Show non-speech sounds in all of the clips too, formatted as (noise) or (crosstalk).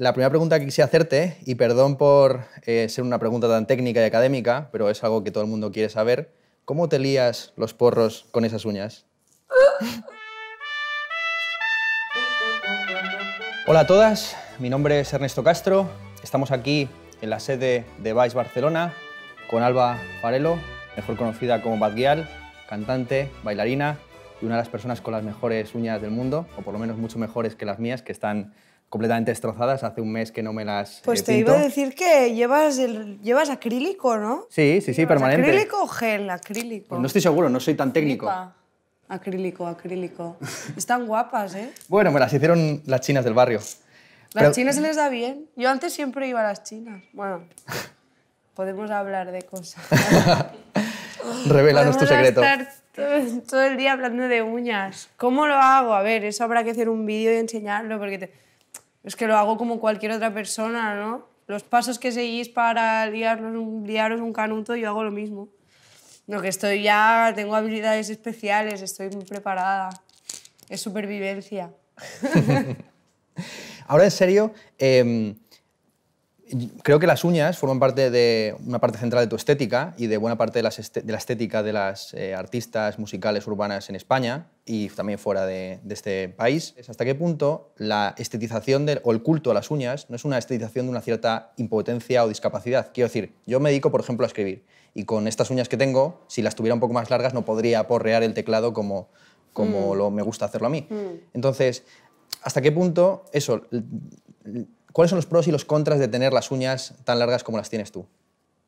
La primera pregunta que quise hacerte, y perdón por eh, ser una pregunta tan técnica y académica, pero es algo que todo el mundo quiere saber, ¿cómo te lías los porros con esas uñas? Hola a todas, mi nombre es Ernesto Castro, estamos aquí en la sede de Vice Barcelona con Alba Farelo, mejor conocida como Bad cantante, bailarina y una de las personas con las mejores uñas del mundo, o por lo menos mucho mejores que las mías, que están completamente destrozadas. Hace un mes que no me las. Eh, pues te iba a decir que llevas, el, llevas acrílico, ¿no? Sí, sí, sí, permanente. ¿Acrílico o gel? Acrílico. no estoy seguro, no soy tan técnico. Acrílico, acrílico. Están guapas, ¿eh? Bueno, me las hicieron las chinas del barrio. Las chinas se les da bien. Yo antes siempre iba a las chinas. Bueno, podemos hablar de cosas. (laughs) revela tu secreto. Estar todo el día hablando de uñas. ¿Cómo lo hago? A ver, eso habrá que hacer un vídeo y enseñarlo porque te es que lo hago como cualquier otra persona, ¿no? Los pasos que seguís para liaros un, un canuto, yo hago lo mismo. Lo que estoy ya, tengo habilidades especiales, estoy muy preparada. Es supervivencia. (laughs) Ahora en serio, em, creo que las uñas forman parte de una parte central de tu estética y de buena parte de, este, la estética de las eh, artistas musicales urbanas en España y también fuera de, este país. ¿Hasta qué punto la estetización del, o el culto a las uñas no es una estetización de una cierta impotencia o discapacidad? Quiero decir, yo me dedico, por ejemplo, a escribir y con estas uñas que tengo, si las tuviera un poco más largas, no podría porrear el teclado como, como mm. lo, me gusta hacerlo a mí. Mm. Entonces, ¿hasta qué punto eso ¿Cuáles son los pros y los contras de tener las uñas tan largas como las tienes tú?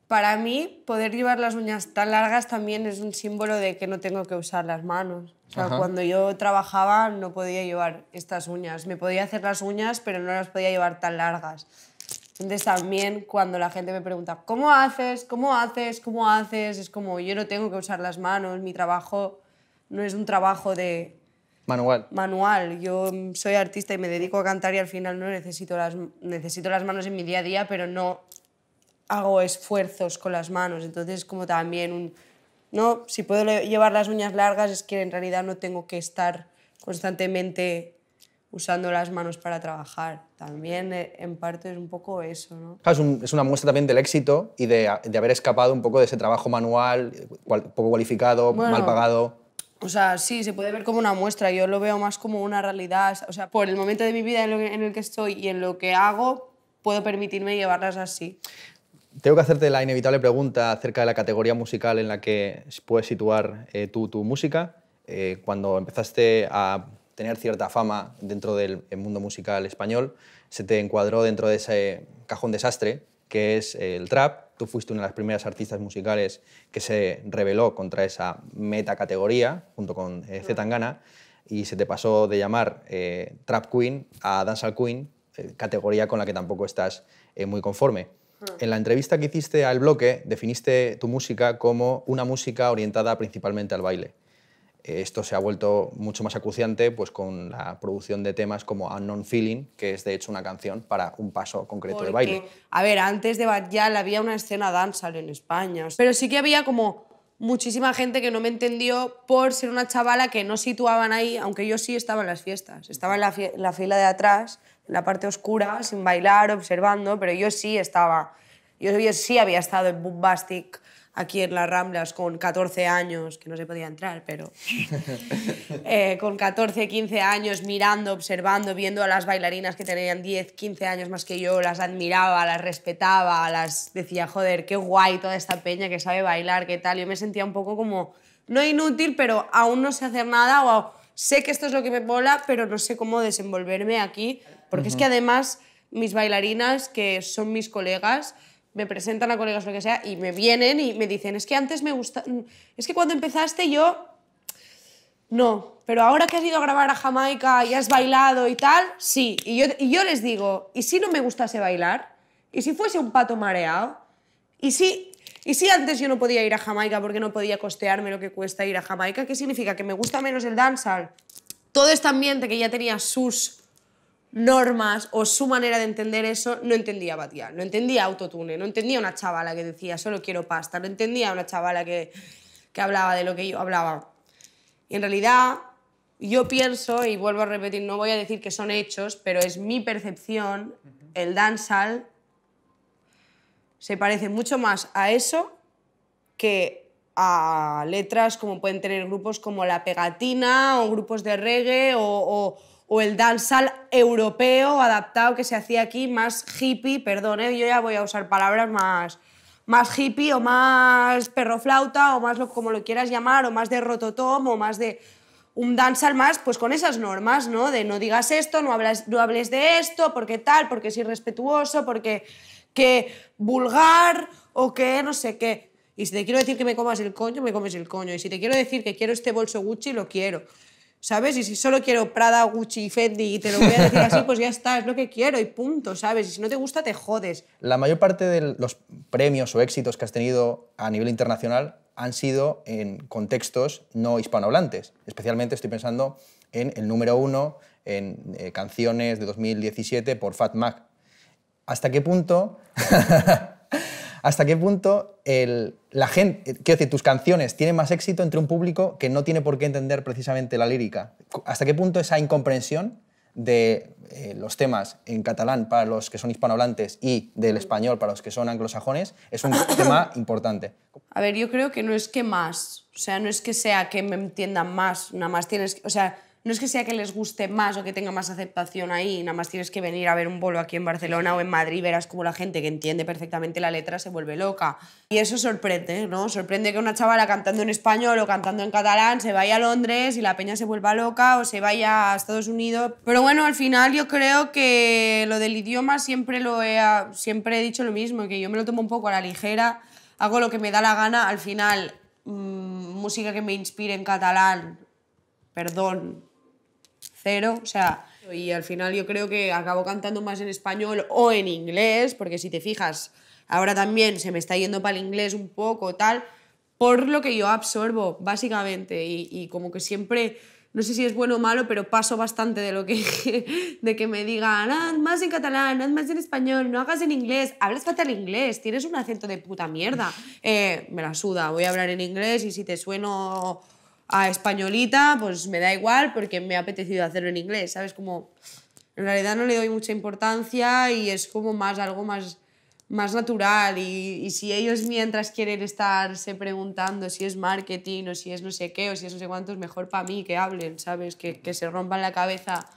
Para mí, poder llevar las uñas tan largas también es un símbolo de que no tengo que usar las manos. cuando yo trabajaba no podía llevar estas uñas. Me podía hacer las uñas, pero no las podía llevar tan largas. Entonces también cuando la gente me pregunta, ¿cómo haces? ¿Cómo haces? ¿Cómo haces? Es como, yo no tengo que usar las manos, mi trabajo no es un trabajo de Manual. Manual. Yo soy artista y me dedico a cantar y al final no necesito las, necesito las manos en mi día a día, pero no hago esfuerzos con las manos. Entonces, como también un... No, si puedo llevar las uñas largas es que en realidad no tengo que estar constantemente usando las manos para trabajar. También eh, en parte es un poco eso, ¿no? Es, es una muestra también del éxito y de, de, haber escapado un poco de ese trabajo manual, poco cualificado, mal pagado. O sea, sí, se puede ver como una muestra, yo lo veo más como una realidad. O sea, por el momento de mi vida en el que estoy y en lo que hago, puedo permitirme llevarlas así. Tengo que hacerte la inevitable pregunta acerca de la categoría musical en la que puedes situar eh, tú tu música. Eh, cuando empezaste a tener cierta fama dentro del eh, mundo musical español, se te encuadró dentro de ese cajón desastre que es el trap tú fuiste una de las primeras artistas musicales que se rebeló contra esa meta categoría, junto con eh, Zetangana, y se te pasó de llamar eh, Trap Queen a Dancehall Queen, eh, categoría con la que tampoco estás eh, muy conforme. Ah. En la entrevista que hiciste al bloque, definiste tu música como una música orientada principalmente al baile. Esto se ha vuelto mucho más acuciante pues, con la producción de temas como Unknown Feeling, que es de hecho una canción para un paso concreto de baile. A ver, antes de Batllal había una escena danzal en España, pero sí que había como muchísima gente que no me entendió por ser una chavala que no situaban ahí, aunque yo sí estaba en las fiestas, estaba en la, fila de atrás, en la parte oscura, sin bailar, observando, pero yo sí estaba, yo, sí había estado en Bombastic aquí en las Ramblas con 14 años, que no se podía entrar, pero (laughs) eh, con 14, 15 años mirando, observando, viendo a las bailarinas que tenían 10, 15 años más que yo, las admiraba, las respetaba, las decía, joder, qué guay toda esta peña que sabe bailar, qué tal. Yo me sentía un poco como, no inútil, pero aún no sé hacer nada o sé que esto es lo que me mola, pero no sé cómo desenvolverme aquí, porque es que además mis bailarinas, que son mis colegas, me presentan a colegas lo que sea y me vienen y me dicen, es que antes me gusta, es que cuando empezaste yo, no, pero ahora que has ido a grabar a Jamaica y has bailado y tal, sí. Y yo, les digo, ¿y si no me gustase bailar? ¿Y si fuese un pato mareado? ¿Y si, ¿Y si antes yo no podía ir a Jamaica porque no podía costearme lo que cuesta ir a Jamaica? ¿Qué significa? ¿Que me gusta menos el dancehall? Todo este ambiente que ya tenía sus normas o su manera de entender eso, no entendía Batía, no entendía autotune, no entendía una chavala que decía solo quiero pasta, no entendía una chavala que, hablaba de lo que yo hablaba. Y en realidad yo pienso, y vuelvo a repetir, no voy a decir que son hechos, pero es mi percepción, el dancehall se parece mucho más a eso que a letras como pueden tener grupos como La Pegatina o grupos de reggae o o el dancehall europeo adaptado que se hacía aquí, más hippie, perdón, ¿eh? yo ya voy a usar palabras más, más hippie o más perroflauta o más como lo quieras llamar, o más de rototom o más de un dancehall más, pues con esas normas, ¿no? De no digas esto, no, hablas, no hables de esto, porque tal, porque es irrespetuoso, porque que vulgar o que no sé qué. Y si te quiero decir que me comas el coño, me comes el coño. Y si te quiero decir que quiero este bolso Gucci, lo quiero. ¿sabes? Y si solo quiero Prada, Gucci, y Fendi y te lo voy a decir así, pues ya está, es lo que quiero y punto, ¿sabes? Y si no te gusta, te jodes. La mayor parte de los premios o éxitos que has tenido a nivel internacional han sido en contextos no hispanohablantes. Especialmente estoy pensando en el número uno en eh, canciones de 2017 por Fat Mac. ¿Hasta qué punto (laughs) ¿Hasta qué punto la gente, quiero decir, tus canciones tienen más éxito entre un público que no tiene por qué entender precisamente la lírica? ¿Hasta qué punto esa incomprensión de eh, los temas en catalán para los que son hispanohablantes y del español para los que son anglosajones es un (coughs) tema importante. A ver, yo creo que no es que más, o sea, no es que sea que me entiendan más, nada más tienes, o sea, no es que sea que les guste más o que tenga más aceptación ahí, nada más tienes que venir a ver un bolo aquí en Barcelona o en Madrid verás como la gente que entiende perfectamente la letra se vuelve loca. Y eso sorprende, ¿no? Sorprende que una chavala cantando en español o cantando en catalán se vaya a Londres y la peña se vuelva loca o se vaya a Estados Unidos. Pero bueno, al final yo creo que lo del idioma siempre lo he, siempre he dicho lo mismo, que yo me lo tomo un poco a la ligera, hago lo que me da la gana, al final mm, música que me inspire en catalán, perdón, cero, o sea, y al final yo creo que acabo cantando más en español o en inglés, porque si te fijas, ahora también se me está yendo para el inglés un poco, tal, por lo que yo absorbo, básicamente, y, como que siempre no sé si es bueno o malo, pero paso bastante de lo que, (laughs) de que me digan, haz más en catalán, haz más en español, no hagas en inglés, hablas fatal inglés, tienes un acento de puta mierda. Eh, me la suda, voy a hablar en inglés y si te sueno a españolita, pues me da igual porque me ha apetecido hacerlo en inglés, ¿sabes? Como en realidad no le doy mucha importancia y es como más algo más, más natural y, si ellos mientras quieren estarse preguntando si es marketing o si es no sé qué o si es no sé cuánto, es mejor para mí que hablen, ¿sabes? Que, que se rompan la cabeza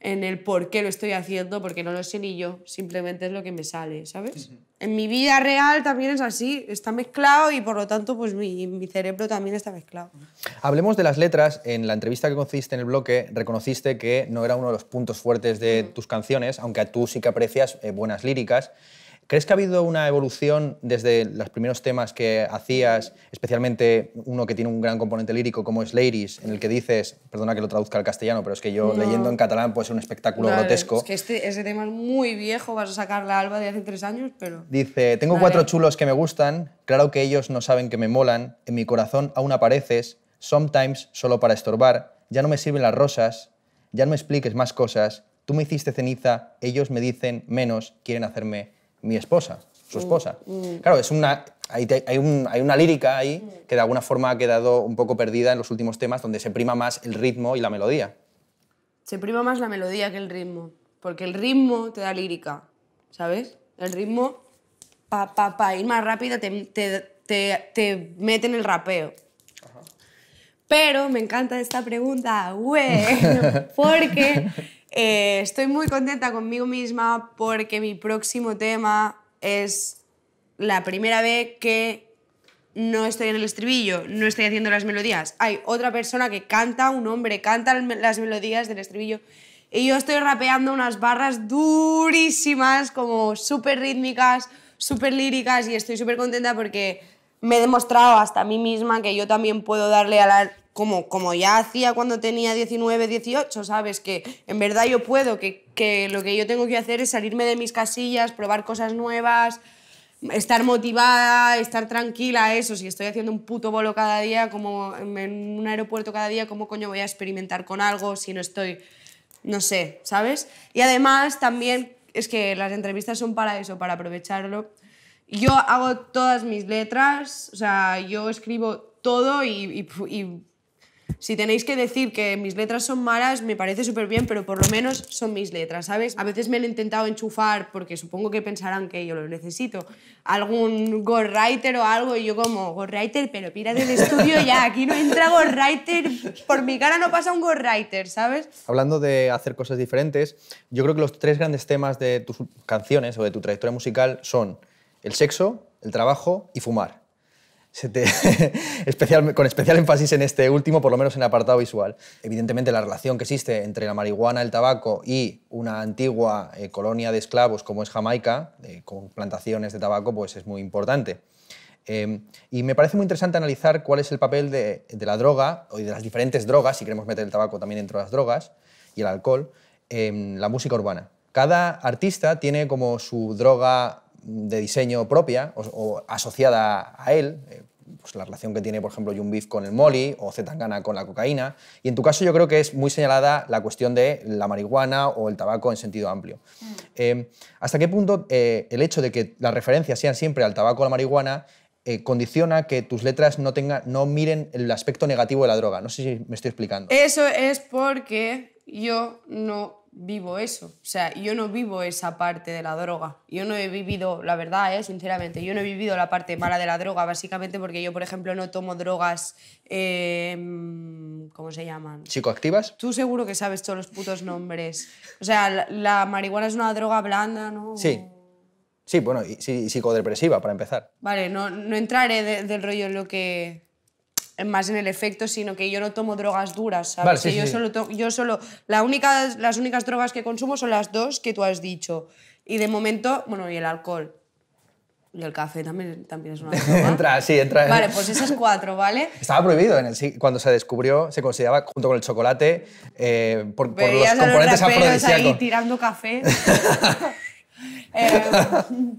en el por qué lo estoy haciendo, porque no lo sé ni yo, simplemente es lo que me sale, ¿sabes? En mi vida real también es así, está mezclado y por lo tanto pues mi, cerebro también está mezclado. Hablemos de las letras, en la entrevista que concediste en el bloque reconociste que no era uno de los puntos fuertes de tus canciones, aunque tú sí que aprecias eh, buenas líricas. ¿Crees que ha habido una evolución desde los primeros temas que hacías, especialmente uno que tiene un gran componente lírico como es Ladies, en el que dices, perdona que lo traduzca al castellano, pero es que yo leyendo en catalán puede ser un espectáculo grotesco. Es que este, ese tema es muy viejo, vas a sacar la alba de hace tres años, pero... Dice, tengo cuatro chulos que me gustan, claro que ellos no saben que me molan, en mi corazón aún apareces, sometimes solo para estorbar, ya no me sirven las rosas, ya no me expliques más cosas, tú me hiciste ceniza, ellos me dicen menos, quieren hacerme mi esposa, su mm, esposa. Mm. Claro, es una, hay, una lírica ahí que de alguna forma ha quedado un poco perdida en los últimos temas, donde se prima más el ritmo y la melodía. Se prima más la melodía que el ritmo, porque el ritmo te da lírica, ¿sabes? El ritmo, para ir más rápido, te, te mete en el rapeo. Pero me encanta esta pregunta, güey, (laughs) porque eh, estoy muy contenta conmigo misma porque mi próximo tema es la primera vez que no estoy en el estribillo, no estoy haciendo las melodías. Hay otra persona que canta, un hombre canta las melodías del estribillo y yo estoy rapeando unas barras durísimas, como súper rítmicas, súper líricas y estoy súper contenta porque me he demostrado hasta a mí misma que yo también puedo darle a la... Como, como ya hacía cuando tenía 19, 18, ¿sabes? Que en verdad yo puedo, que, que lo que yo tengo que hacer es salirme de mis casillas, probar cosas nuevas, estar motivada, estar tranquila, eso. Si estoy haciendo un puto bolo cada día, como en un aeropuerto cada día, ¿cómo coño voy a experimentar con algo si no estoy, no sé, ¿sabes? Y además también es que las entrevistas son para eso, para aprovecharlo yo hago todas mis letras, o sea, yo escribo todo y, si tenéis que decir que mis letras son malas, me parece súper bien, pero por lo menos son mis letras, ¿sabes? A veces me han intentado enchufar, porque supongo que pensarán que yo lo necesito, algún ghostwriter o algo, y yo como, ghostwriter, pero pira del estudio ya, aquí no entra ghostwriter, por mi cara no pasa un ghostwriter, ¿sabes? Hablando de hacer cosas diferentes, yo creo que los tres grandes temas de tus canciones o de tu trayectoria musical son el sexo, el trabajo y fumar. (laughs) con especial énfasis en este último, por lo menos en el apartado visual. Evidentemente, la relación que existe entre la marihuana, el tabaco y una antigua eh, colonia de esclavos como es Jamaica, eh, con plantaciones de tabaco, pues es muy importante. Em, y me parece muy interesante analizar cuál es el papel de, la droga, o de las diferentes drogas, si queremos meter el tabaco también dentro de las drogas, y el alcohol, en em, la música urbana. Cada artista tiene como su droga de diseño propia o, asociada a él, eh, pues la relación que tiene, por ejemplo, beef con el Molly o Zetangana con la cocaína. Y en tu caso yo creo que es muy señalada la cuestión de la marihuana o el tabaco en sentido amplio. Mm. Em, ¿Hasta qué punto eh, el hecho de que las referencias sean siempre al tabaco o la marihuana eh, condiciona que tus letras no, no miren el aspecto negativo de la droga? No sé si me estoy explicando. Eso es porque yo no vivo eso. O sea, yo no vivo esa parte de la droga. Yo no he vivido, la verdad, ¿eh? sinceramente, yo no he vivido la parte mala de la droga, básicamente porque yo, por ejemplo, no tomo drogas, em, ¿cómo se llaman? ¿Psicoactivas? Tú seguro que sabes todos los putos nombres. O sea, la, marihuana es una droga blanda, ¿no? Sí. Sí, bueno, y, psicodepresiva, para empezar. Vale, no, entraré del rollo en lo que más en el efecto, sino que yo no tomo drogas duras, ¿sabes? yo, sí. Solo yo solo... La única, las únicas drogas que consumo son las dos que tú has dicho. Y de momento, bueno, y el alcohol. Y el café también, es una (laughs) droga. entra, sí, entra. Vale, pues esas cuatro, ¿vale? Estaba prohibido. En el, cuando se descubrió, se consideraba, junto con el chocolate, eh, por, los componentes afrodisíacos. ahí tirando café. (laughs) Eh,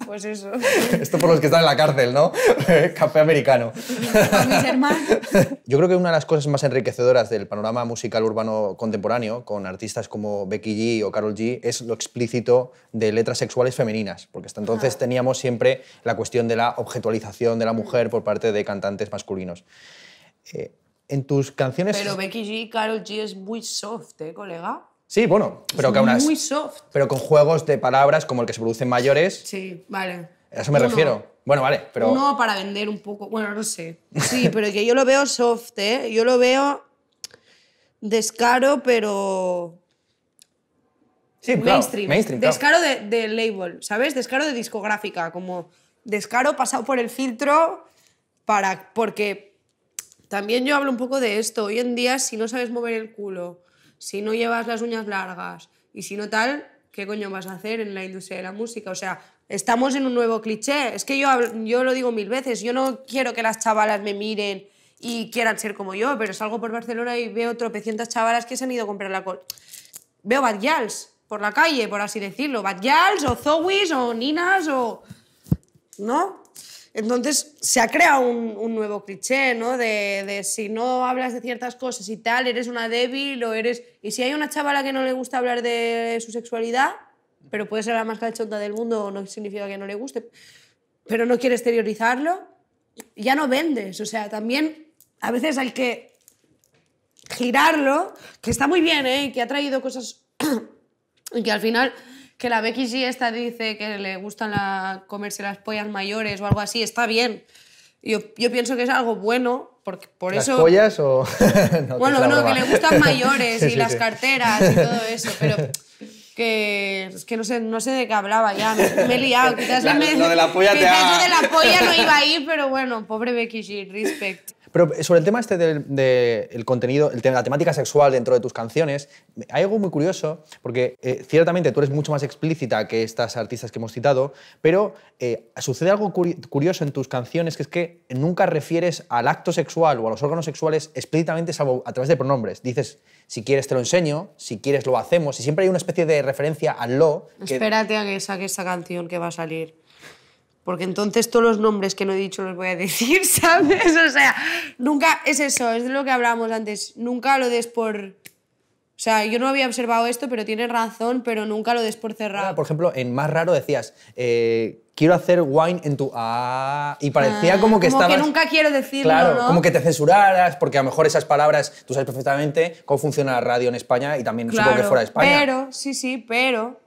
pues eso. (laughs) Esto por los que están en la cárcel, ¿no? (laughs) Café americano. mis Yo creo que una de las cosas más enriquecedoras del panorama musical urbano contemporáneo, con artistas como Becky G o Carol G, es lo explícito de letras sexuales femeninas, porque hasta entonces ah. teníamos siempre la cuestión de la objetualización de la mujer por parte de cantantes masculinos. Eh, en tus canciones... Pero Becky G y Carol G es muy soft, ¿eh, colega? Sí, bueno, pero que Pero con juegos de palabras como el que se producen mayores. Sí, vale. A eso me refiero. Bueno, vale, pero. No, para vender un poco. Bueno, no sé. Sí, (laughs) pero que yo lo veo soft, ¿eh? Yo lo veo descaro, pero. Sí, mainstream. mainstream descaro de, de, label, ¿sabes? Descaro de discográfica, como descaro pasado por el filtro para. Porque también yo hablo un poco de esto. Hoy en día, si no sabes mover el culo si no llevas las uñas largas y si no tal, ¿qué coño vas a hacer en la industria de la música? O sea, estamos en un nuevo cliché. Es que yo, yo lo digo mil veces, yo no quiero que las chavalas me miren y quieran ser como yo, pero salgo por Barcelona y veo tropecientas chavalas que se han ido a comprar la col. Veo Bad Yals por la calle, por así decirlo. Bad Yals, o Zowis o Ninas o... ¿No? Entonces se ha creado un, nuevo cliché, ¿no? De, si no hablas de ciertas cosas y tal, eres una débil o eres... Y si hay una chavala que no le gusta hablar de su sexualidad, pero puede ser la más cachonda del mundo, no significa que no le guste, pero no quiere exteriorizarlo, ya no vendes. O sea, también a veces hay que girarlo, que está muy bien, ¿eh? que ha traído cosas (clears throat) y que al final que la Becky G esta dice que le gustan la, comerse las pollas mayores o algo así, está bien. Yo, yo pienso que es algo bueno, porque por ¿Las eso... pollas o...? (laughs) bueno, que le gustan (laughs) mayores y las carteras y todo eso, pero que es que no sé, no sé de qué hablaba ya, me, he liado. (laughs) Quizás la, lo de la polla te ha... de la polla no iba a ir, pero bueno, pobre Becky G, respect. Pero eh, sobre el tema este del de, contenido, la temática sexual dentro de tus canciones, hay algo muy curioso, porque eh, ciertamente tú eres mucho más explícita que estas artistas que hemos citado, pero eh, sucede algo curioso en tus canciones, que es que nunca refieres al acto sexual o a los órganos sexuales explícitamente, a través de pronombres. Dices, si quieres te lo enseño, si quieres lo hacemos, y siempre hay una especie de referencia al lo. Que... Espérate a que saque esa canción que va a salir porque entonces todos los nombres que no he dicho los voy a decir, (laughs) ¿sabes? O sea, nunca es eso, es de lo que hablábamos antes, nunca lo des por... O sea, yo no había observado esto, pero tienes razón, pero nunca lo des por cerrado. por ejemplo, en Más Raro decías, eh, quiero hacer wine en tu... Ah, y parecía como que estaba. Ah, estabas... Como que nunca quiero decirlo, Claro, ¿no? como que te censuraras, porque a lo mejor esas palabras, tú sabes perfectamente cómo funciona la radio en España y también supongo que fuera España. Pero, sí, sí, pero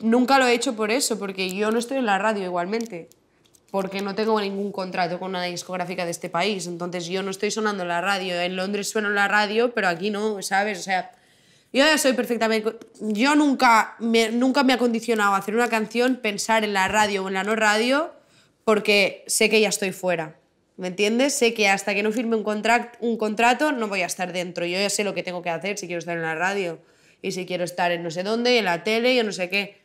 nunca lo he hecho por eso, porque yo no estoy en la radio igualmente, porque no tengo ningún contrato con una discográfica de este país, entonces yo no estoy sonando en la radio, en Londres suena en la radio, pero aquí no, ¿sabes? O sea, yo ya soy perfectamente... Yo nunca me, nunca me ha condicionado a hacer una canción, pensar en la radio o en la no radio, porque sé que ya estoy fuera. ¿Me entiendes? Sé que hasta que no firme un, un contrato no voy a estar dentro. Yo ya sé lo que tengo que hacer si quiero estar en la radio y si quiero estar en no sé dónde, en la tele y no sé qué.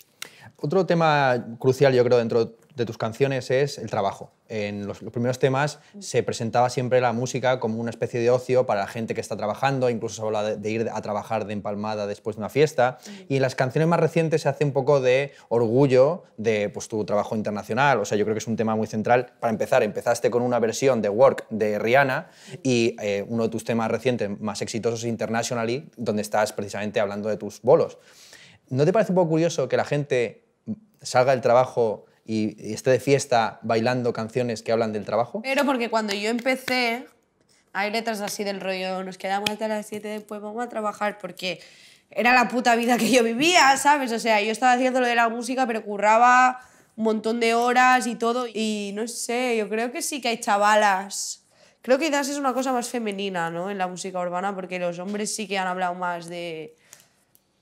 Otro tema crucial, yo creo, dentro de tus canciones es el trabajo. En los, primeros temas se presentaba siempre la música como una especie de ocio para la gente que está trabajando, incluso se habla de, ir a trabajar de empalmada después de una fiesta. Y en las canciones más recientes se hace un poco de orgullo de pues, tu trabajo internacional. O sea, yo creo que es un tema muy central. Para empezar, empezaste con una versión de Work de Rihanna y eh, uno de tus temas recientes más exitosos es Internationally, donde estás precisamente hablando de tus bolos. ¿No te parece un poco curioso que la gente salga del trabajo y, esté de fiesta bailando canciones que hablan del trabajo? Pero porque cuando yo empecé, hay letras así del rollo, nos quedamos hasta las 7 después, vamos a trabajar, porque era la puta vida que yo vivía, ¿sabes? O sea, yo estaba haciendo lo de la música, pero curraba un montón de horas y todo. Y no sé, yo creo que sí que hay chavalas. Creo que quizás es una cosa más femenina, ¿no? En la música urbana, porque los hombres sí que han hablado más de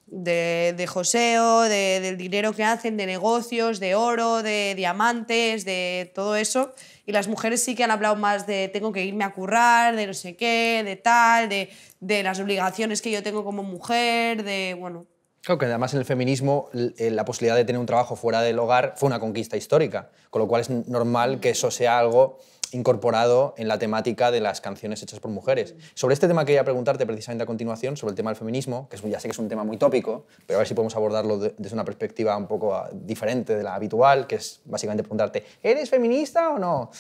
de, de joseo, del dinero que hacen, de negocios, de oro, de diamantes, de todo eso. Y las mujeres sí que han hablado más de tengo que irme a currar, de no sé qué, de tal, de, de las obligaciones que yo tengo como mujer, de, bueno, creo que además en el feminismo eh, la posibilidad de tener un trabajo fuera del hogar fue una conquista histórica, con lo cual es normal mm. que eso sea algo incorporado en la temática de las canciones hechas por mujeres. Mm. Sobre este tema quería preguntarte precisamente a continuación, sobre el tema del feminismo, que es, ya sé que es un tema muy tópico, pero a ver si podemos abordarlo desde una perspectiva un poco ah, diferente de la habitual, que es básicamente preguntarte, ¿eres feminista o no?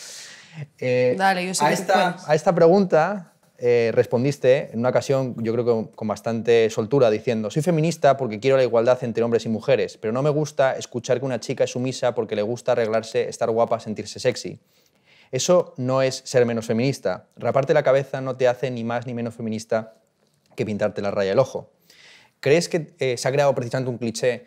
Eh, Dale, yo a, esta, a esta pregunta eh, respondiste en una ocasión, yo creo que con bastante soltura, diciendo, soy feminista porque quiero la igualdad entre hombres y mujeres, pero no me gusta escuchar que una chica es sumisa porque le gusta arreglarse, estar guapa, sentirse sexy. Eso no es ser menos feminista. Raparte la cabeza no te hace ni más ni menos feminista que pintarte la raya del ojo. ¿Crees que eh, se ha creado precisamente un cliché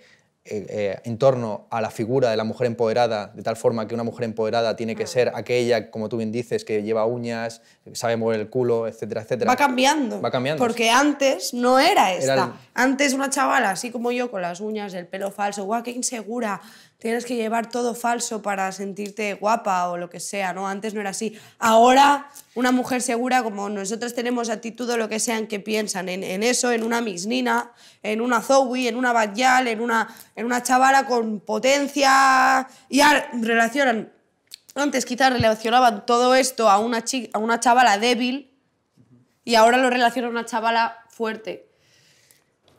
eh, eh, en torno a la figura de la mujer empoderada, de tal forma que una mujer empoderada tiene que ah. ser aquella, como tú bien dices, que lleva uñas, sabe mover el culo, etcétera, etcétera. Va cambiando. Va cambiando. Porque antes no era esta. Antes una chavala así como yo, con las uñas, el pelo falso, guau, qué insegura, tienes que llevar todo falso para sentirte guapa o lo que sea, ¿no? Antes no era así. Ahora, una mujer segura, como nosotros tenemos actitud o lo que en que piensan en, eso, en una misnina, en una Zoe, en una Bayal, en una, en una chavala con potencia, y relacionan. Antes quizás relacionaban todo esto a una, a una chavala débil y ahora lo relacionan a una chavala fuerte.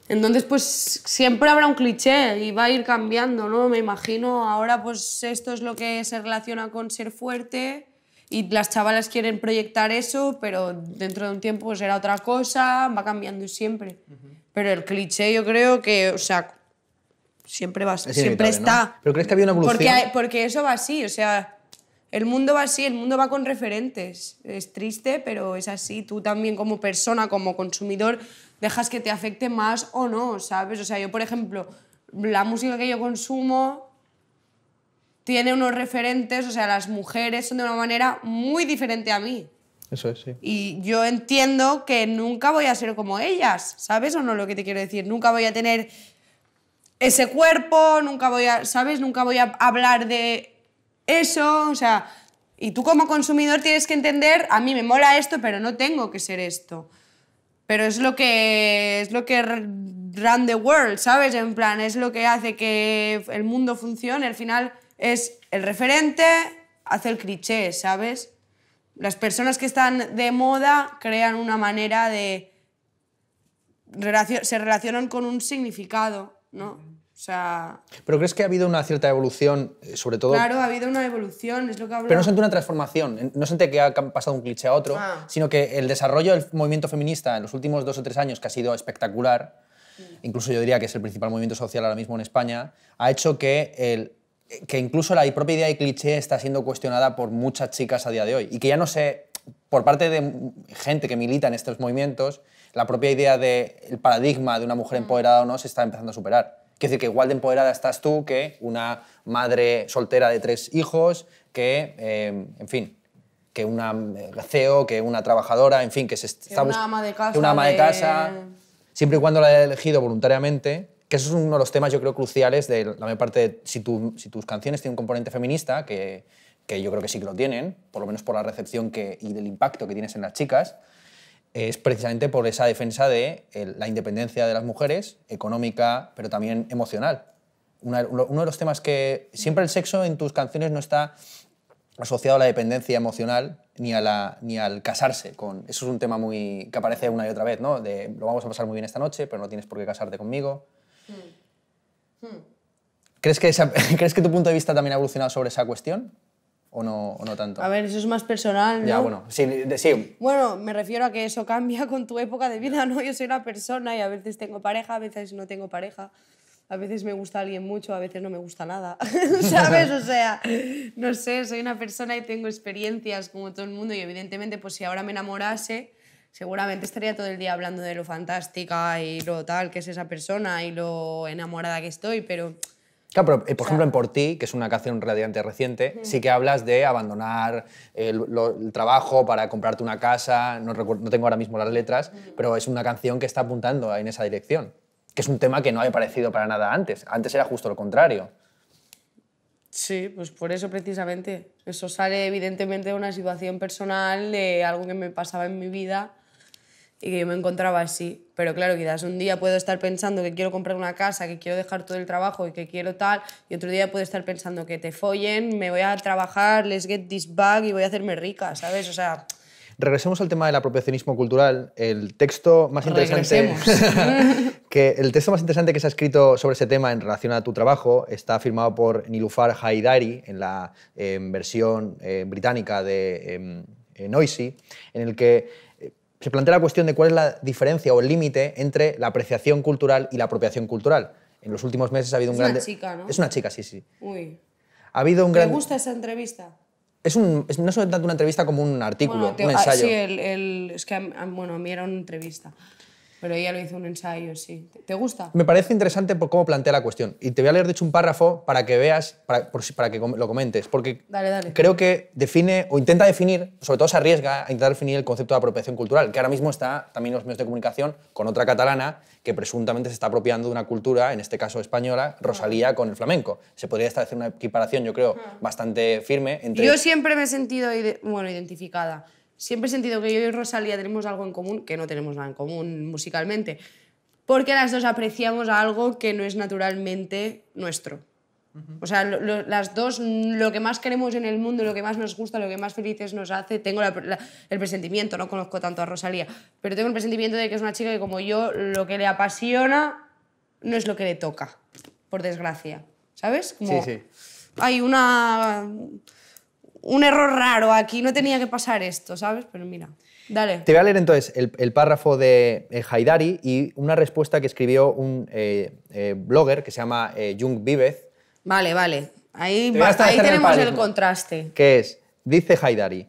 Entonces, pues siempre habrá un cliché y va a ir cambiando, ¿no? Me imagino ahora, pues esto es lo que se relaciona con ser fuerte y las chavalas quieren proyectar eso, pero dentro de un tiempo pues, será otra cosa, va cambiando siempre. Pero el cliché yo creo que, o sea, siempre va, siempre está. Pero crees que había una evolución. Porque, porque eso va así, o sea, el mundo va así, el mundo va con referentes. Es triste, pero es así. Tú también como persona, como consumidor, dejas que te afecte más o no, ¿sabes? O sea, yo, por ejemplo, la música que yo consumo tiene unos referentes, o sea, las mujeres son de una manera muy diferente a mí. Eso es, sí. Y yo entiendo que nunca voy a ser como ellas, ¿sabes o no lo que te quiero decir? Nunca voy a tener ese cuerpo, nunca voy a, ¿sabes? Nunca voy a hablar de eso, o sea, y tú como consumidor tienes que entender, a mí me mola esto, pero no tengo que ser esto. Pero es lo que es lo que run the world, ¿sabes? En plan, es lo que hace que el mundo funcione, al final es el referente hace el cliché, ¿sabes? Las personas que están de moda crean una manera de... se relacionan con un significado, ¿no? O sea... Pero crees que ha habido una cierta evolución, eh, sobre todo... Claro, ha habido una evolución, es lo que hablo. Pero no siente una transformación, no siente que ha pasado un cliché a otro, ah. sino que el desarrollo del movimiento feminista en los últimos dos o tres años, que ha sido espectacular, incluso yo diría que es el principal movimiento social ahora mismo en España, ha hecho que, el, que incluso la propia idea de cliché está siendo cuestionada por muchas chicas a día de hoy. Y que ya no sé, por parte de gente que milita en estos movimientos, la propia idea del paradigma de una mujer mm. empoderada o no se está empezando a superar. Quiero decir que igual de empoderada estás tú que una madre soltera de tres hijos, que, eh, en fin, que una eh, CEO, que una trabajadora, en fin, que se una ama de casa. Siempre y cuando la he elegido voluntariamente, que eso es uno de los temas, yo creo, cruciales de la mayor parte si, tus canciones tienen un componente feminista, que, yo creo que sí que lo tienen, por lo menos por la recepción y del impacto que tienes en las chicas es precisamente por esa defensa de eh, la independencia de las mujeres, económica, pero también emocional. uno de los temas que siempre el sexo en tus canciones no está asociado a la dependencia emocional ni, a la, ni al casarse con... Eso es un tema muy que aparece una y otra vez, ¿no? De lo vamos a pasar muy bien esta noche, pero no tienes por qué casarte conmigo. Hmm. Hmm. ¿Crees, que (laughs) ¿Crees que tu punto de vista también ha evolucionado sobre esa cuestión? ¿O no, no tanto? A ver, eso es más personal, Ya, bueno, sí. Bueno, me refiero a que eso cambia con tu época de vida, ¿no? Yo soy una persona y a veces tengo pareja, a veces no tengo pareja. A veces me gusta alguien mucho, a veces no me gusta nada. (laughs) ¿Sabes? O sea, no sé, soy una persona y tengo experiencias como todo el mundo y evidentemente, pues si ahora me enamorase, seguramente estaría todo el día hablando de lo fantástica y lo tal que es esa persona y lo enamorada que estoy, pero pero eh, por ejemplo en Por ti, que es una canción relativamente reciente, sí que hablas de abandonar el, trabajo para comprarte una casa, no, tengo ahora mismo las letras, pero es una canción que está apuntando en esa dirección, que es un tema que no había parecido para nada antes, antes era justo lo contrario. Sí, pues por eso precisamente. Eso sale evidentemente de una situación personal, de algo que me pasaba en mi vida y que yo me encontraba así. Pero claro, quizás un día puedo estar pensando que quiero comprar una casa, que quiero dejar todo el trabajo y que quiero tal, y otro día puedo estar pensando que te follen, me voy a trabajar, let's get this bag y voy a hacerme rica, ¿sabes? O sea... Regresemos al tema del apropiacionismo cultural. El texto más interesante (laughs) que el texto más interesante que se ha escrito sobre ese tema en relación a tu trabajo está firmado por Nilufar Haidari en la em, versión em, británica de em, eh, Noisy, en el que se plantea la cuestión de cuál es la diferencia o el límite entre la apreciación cultural y la apropiación cultural. En los últimos meses ha habido un gran... Es una chica, ¿no? Es una chica, sí, sí. Uy. Ha habido un ¿Te gran... gusta esa entrevista? Es un, es, no es tanto una entrevista como un artículo, un ensayo. sí, el, es que bueno, a mí era una entrevista. Pero ella lo hizo un ensayo, sí. ¿Te gusta? Me parece interesante por cómo plantea la cuestión. Y te voy a leer, de hecho, un párrafo para que veas, para, para que lo comentes. Porque creo que define, o intenta definir, sobre todo se arriesga a intentar definir el concepto de apropiación cultural, que ahora mismo está también en los medios de comunicación con otra catalana que presuntamente se está apropiando de una cultura, en este caso española, Rosalía con el flamenco. Se podría establecer una equiparación, yo creo, bastante firme entre... Yo siempre me he sentido, bueno, identificada siempre he sentido que yo y Rosalía tenemos algo en común, que no tenemos nada en común musicalmente, porque las dos apreciamos algo que no es naturalmente nuestro. O sea, las dos, lo que más queremos en el mundo, lo que más nos gusta, lo que más felices nos hace, tengo el presentimiento, no conozco tanto a Rosalía, pero tengo el presentimiento de que es una chica que como yo, lo que le apasiona no es lo que le toca, por desgracia. ¿Sabes? sí, sí. Hay una un error raro aquí, no tenía que pasar esto, ¿sabes? Pero mira, dale. Te voy a leer entonces el, párrafo de eh, Haidari y una respuesta que escribió un eh, eh, blogger que se llama Jung Vivez Vale, vale. Ahí, ahí tenemos el, contraste. ¿Qué es? Dice Haidari,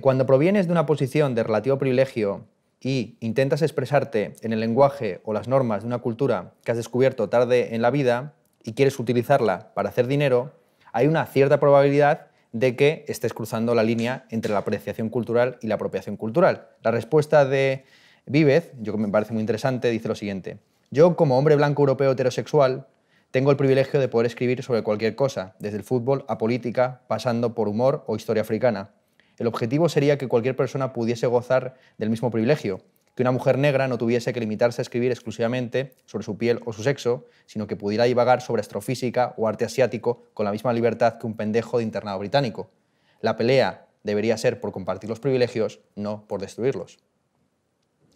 cuando provienes de una posición de relativo privilegio y intentas expresarte en el lenguaje o las normas de una cultura que has descubierto tarde en la vida y quieres utilizarla para hacer dinero, hay una cierta probabilidad de que estés cruzando la línea entre la apreciación cultural y la apropiación cultural. La respuesta de vivez yo que me parece muy interesante, dice lo siguiente. Yo, como hombre blanco europeo heterosexual, tengo el privilegio de poder escribir sobre cualquier cosa, desde el fútbol a política, pasando por humor o historia africana. El objetivo sería que cualquier persona pudiese gozar del mismo privilegio, que una mujer negra no tuviese que limitarse a escribir exclusivamente sobre su piel o su sexo, sino que pudiera divagar sobre astrofísica o arte asiático con la misma libertad que un pendejo de internado británico. La pelea debería ser por compartir los privilegios, no por destruirlos.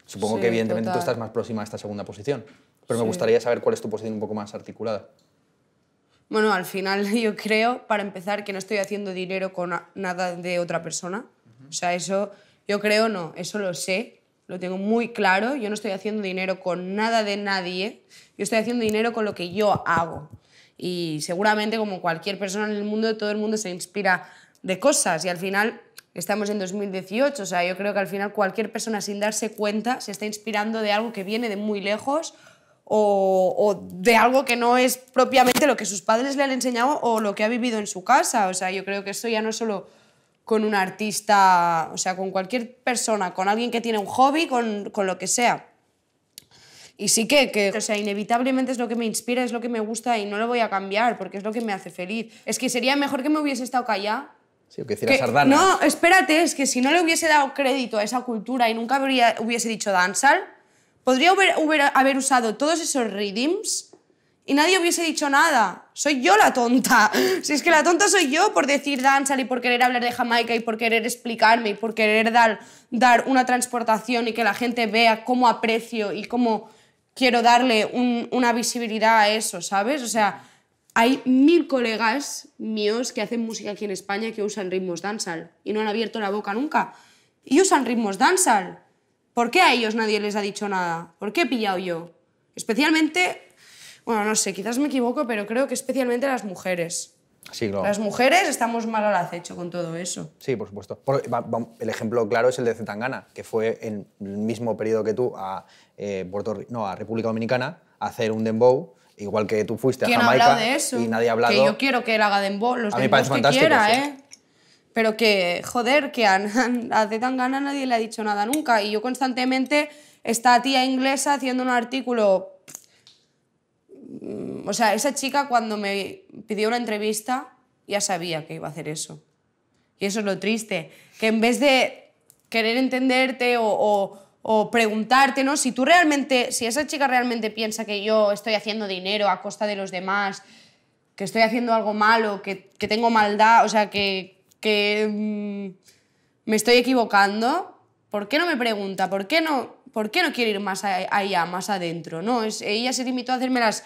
Supongo que evidentemente tú estás más próxima a esta segunda posición, pero me gustaría saber cuál es tu posición un poco más articulada. Bueno, al final (laughs) yo creo, para empezar, que no estoy haciendo dinero con nada de otra persona. O sea, eso yo creo no, eso lo sé lo tengo muy claro, yo no estoy haciendo dinero con nada de nadie, yo estoy haciendo dinero con lo que yo hago. Y seguramente como cualquier persona en el mundo, todo el mundo se inspira de cosas y al final estamos en 2018, o sea, yo creo que al final cualquier persona sin darse cuenta se está inspirando de algo que viene de muy lejos o, de algo que no es propiamente lo que sus padres le han enseñado o lo que ha vivido en su casa. O sea, yo creo que esto ya no es solo con un artista, o sea, con cualquier persona, con alguien que tiene un hobby, con, con lo que sea. Y sí que, que, o sea, inevitablemente es lo que me inspira, es lo que me gusta y no lo voy a cambiar porque es lo que me hace feliz. Es que sería mejor que me hubiese estado callada. Sí, o que No, espérate, es que si no le hubiese dado crédito a esa cultura y nunca habría, hubiese dicho danzar, podría haber, haber, haber usado todos esos rhythms y nadie hubiese dicho nada. Soy yo la tonta. (laughs) Si es que la tonta soy yo por decir danza y por querer hablar de Jamaica y por querer explicarme y por querer dar, dar una transportación y que la gente vea cómo aprecio y cómo quiero darle una visibilidad a eso, ¿sabes? O sea, hay mil colegas míos que hacen música aquí en España que usan ritmos danzal y no han abierto la boca nunca. Y usan ritmos danzal. ¿Por qué a ellos nadie les ha dicho nada? ¿Por qué he pillado yo? Especialmente bueno, no sé, quizás me equivoco, pero creo que especialmente las mujeres. Sí, Las mujeres estamos mal al acecho con todo eso. Sí, por supuesto. el ejemplo claro es el de Zetangana, que fue en el mismo periodo que tú a, eh, Puerto, no, a República Dominicana a hacer un dembow, igual que tú fuiste a Jamaica. De eso? Y nadie ha hablado. Que yo quiero que él haga dembow, los a mí que quiera, ¿eh? Pero que, joder, que a, (laughs) a Zetangana nadie le ha dicho nada nunca. Y yo constantemente, esta tía inglesa haciendo un artículo Mm, o sea, esa chica cuando me pidió una entrevista ya sabía que iba a hacer eso. Y eso es lo triste, que en vez de querer entenderte o, preguntarte, ¿no? Si tú realmente, si esa chica realmente piensa que yo estoy haciendo dinero a costa de los demás, que estoy haciendo algo malo, que, que tengo maldad, o sea, que, mm, me estoy equivocando, ¿por qué no me pregunta? ¿Por qué no, por qué no quiere ir más allá, más adentro? No, es, ella se limitó a hacerme las,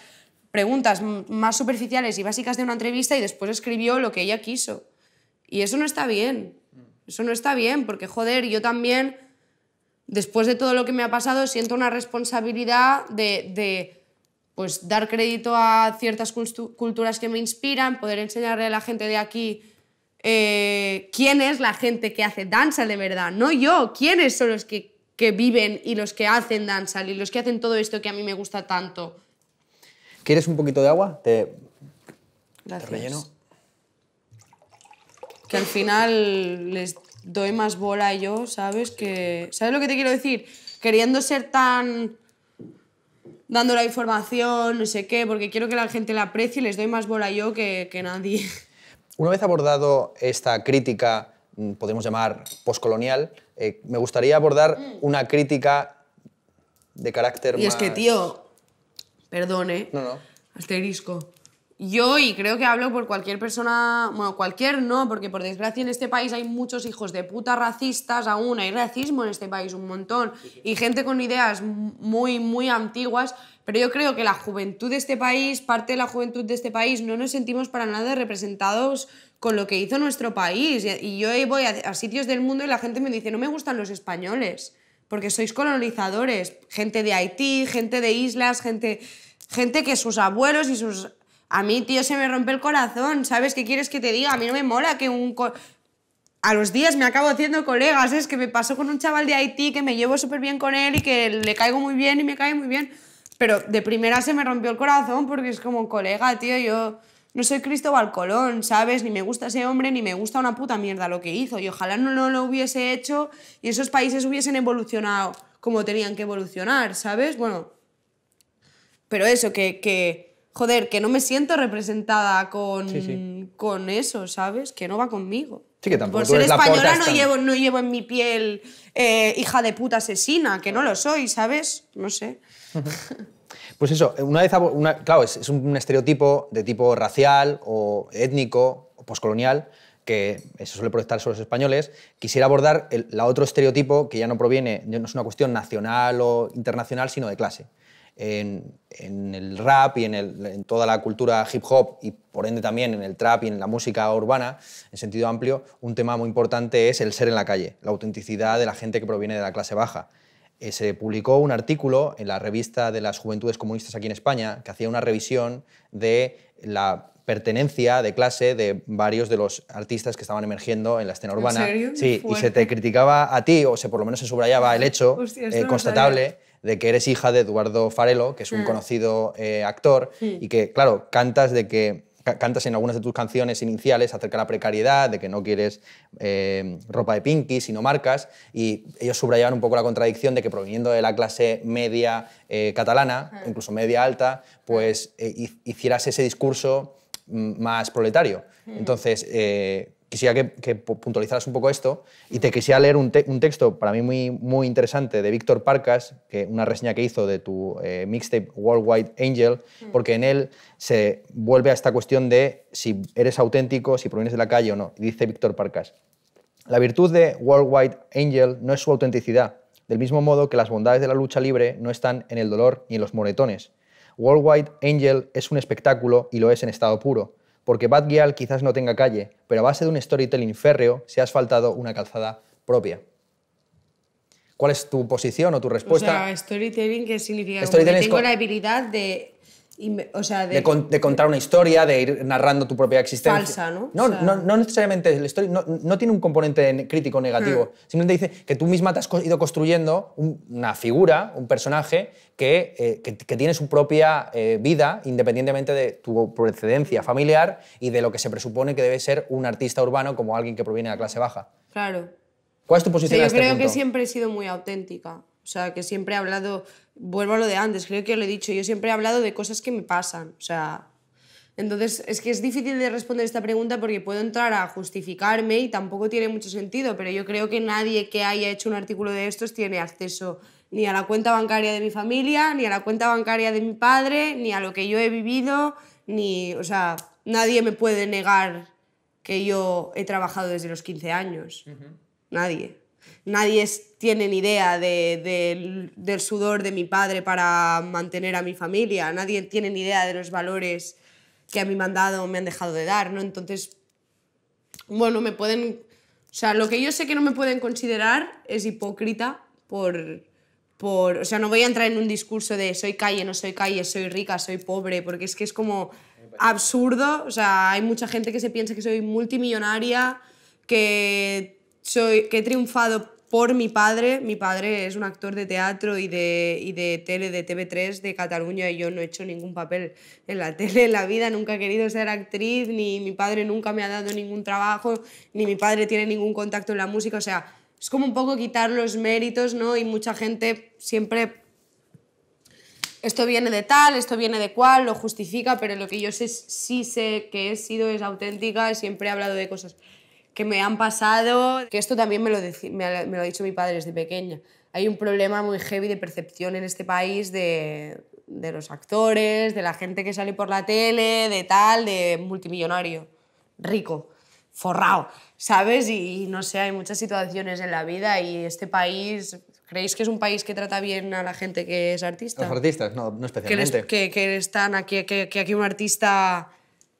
preguntas más superficiales y básicas de una entrevista y después escribió lo que ella quiso. Y eso no está bien. Eso no está bien, porque joder, yo también, después de todo lo que me ha pasado, siento una responsabilidad de, de pues, dar crédito a ciertas culturas que me inspiran, poder enseñarle a la gente de aquí eh, quién es la gente que hace danza de verdad, no yo, quiénes son los que, que viven y los que hacen danza y los que hacen todo esto que a mí me gusta tanto. ¿Quieres un poquito de agua? Te, relleno. Que al final les doy más bola yo, ¿sabes? Que, ¿Sabes lo que te quiero decir? Queriendo ser tan dando la información, no sé qué, porque quiero que la gente la aprecie y les doy más bola yo que, nadie. (laughs) Una vez abordado esta crítica, mm, podemos llamar postcolonial, eh, me gustaría abordar mm. una crítica de carácter más... Y es que, tío, perdone. No, no. Asterisco. Yo, y creo que hablo por cualquier persona, bueno, cualquier no, porque por desgracia en este país hay muchos hijos de puta racistas aún, hay racismo en este país un montón, y gente con ideas muy, muy antiguas, pero yo creo que la juventud de este país, parte de la juventud de este país, no nos sentimos para nada representados con lo que hizo nuestro país. Y yo voy a, sitios del mundo y la gente me dice, no me gustan los españoles, porque sois colonizadores, gente de Haití, gente de islas, gente gente que sus abuelos y sus... A mí, tío, se me rompe el corazón, ¿sabes? ¿Qué quieres que te diga? A mí no me mola que un... A los días me acabo haciendo colegas, es que me pasó con un chaval de Haití que me llevo súper bien con él y que le caigo muy bien y me cae muy bien. Pero de primera se me rompió el corazón porque es como, un colega, tío, yo no soy Cristóbal Colón, ¿sabes? Ni me gusta ese hombre, ni me gusta una puta mierda lo que hizo. Y ojalá no lo hubiese hecho y esos países hubiesen evolucionado como tenían que evolucionar, ¿sabes? Bueno, pero eso, que, joder, que no me siento representada con, con eso, ¿sabes? Que no va conmigo. Sí, que tampoco. Por ser española no llevo, no llevo en mi piel eh, hija de puta asesina, que no lo soy, ¿sabes? No sé. Pues eso, una vez. claro, es, un estereotipo de tipo racial o étnico o poscolonial que eso suele proyectar sobre los españoles. Quisiera abordar el la otro estereotipo que ya no proviene, no es una cuestión nacional o internacional, sino de clase en, el rap y en, toda la cultura hip hop y por ende también en el trap y en la música urbana, en sentido amplio, un tema muy importante es el ser en la calle, la autenticidad de la gente que proviene de la clase baja. Eh, se publicó un artículo en la revista de las Juventudes Comunistas aquí en España que hacía una revisión de la pertenencia de clase de varios de los artistas que estaban emergiendo en la escena urbana. Sí, y se te criticaba a ti, o se por lo menos se subrayaba el ah, hecho eh, constatable de que eres hija de Eduardo Farelo, que es un ah. conocido eh, actor, y que, claro, cantas de que cantas en algunas de tus canciones iniciales acerca de la precariedad, de que no quieres eh, ropa de pinky, sino marcas, y ellos subrayaban un poco la contradicción de que proveniendo de la clase media catalana, ah. incluso media alta, pues hicieras ese discurso más proletario. Mm. Entonces, eh, quisiera que, puntualizaras un poco esto y te quisiera leer un, texto para mí muy, muy interesante de Víctor Parcas, que una reseña que hizo de tu eh, mixtape Worldwide Angel, mm. porque en él se vuelve a esta cuestión de si eres auténtico, si provienes de la calle o no. Dice Víctor Parcas, la virtud de Worldwide Angel no es su autenticidad, del mismo modo que las bondades de la lucha libre no están en el dolor ni en los moretones, Worldwide Angel es un espectáculo y lo es en estado puro, porque Bad Gyal quizás no tenga calle, pero a base de un storytelling férreo se ha asfaltado una calzada propia. ¿Cuál es tu posición o tu respuesta? storytelling, ¿qué significa? Storytelling tengo la habilidad de o sea, de, contar una historia, de ir narrando tu propia existencia. Falsa, ¿no? No, no, necesariamente. La historia no, no, tiene un componente crítico negativo. Hmm. Simplemente dice que tú misma te has ido construyendo una figura, un personaje, que, eh, que, tiene su propia eh, vida, independientemente de tu procedencia familiar y de lo que se presupone que debe ser un artista urbano como alguien que proviene de la clase baja. Claro. ¿Cuál es tu posición? yo este creo que siempre he sido muy auténtica. O sea, que siempre he hablado, vuelvo a lo de antes, creo que lo he dicho, yo siempre he hablado de cosas que me pasan. O sea, entonces es que es difícil de responder esta pregunta porque puedo entrar a justificarme y tampoco tiene mucho sentido, pero yo creo que nadie que haya hecho un artículo de estos tiene acceso ni a la cuenta bancaria de mi familia, ni a la cuenta bancaria de mi padre, ni a lo que yo he vivido, ni, o sea, nadie me puede negar que yo he trabajado desde los 15 años. Nadie nadie tiene ni idea del sudor de mi padre para mantener a mi familia, nadie tiene ni idea de los valores que a mi mandado me han dejado de dar, ¿no? Entonces, bueno, me pueden... O sea, lo que yo sé que no me pueden considerar es hipócrita por... por o sea, no voy a entrar en un discurso de soy calle, no soy calle, soy rica, soy pobre, porque es que es como absurdo. O sea, hay mucha gente que se piensa que soy multimillonaria, que soy, que he triunfado por mi padre. Mi padre es un actor de teatro y de, y de tele, de TV3 de Cataluña, y yo no he hecho ningún papel en la (laughs) tele en la vida, nunca he querido ser actriz, ni mi padre nunca me ha dado ningún trabajo, ni mi padre tiene ningún contacto en la música. O sea, es como un poco quitar los méritos, ¿no? Y mucha gente siempre. Esto viene de tal, esto viene de cual, lo justifica, pero lo que yo sé, sí sé que he sido es auténtica, siempre he hablado de cosas que me han pasado, que esto también me lo, me, lo ha dicho mi padre desde pequeña. Hay un problema muy heavy de percepción en este país de, los actores, de la gente que sale por la tele, de tal, de multimillonario, rico, forrado, ¿sabes? Y, no sé, hay muchas situaciones en la vida y este país... ¿Creéis que es un país que trata bien a la gente que es artista? Los artistas, no, no especialmente. Que, que, están aquí, que aquí un artista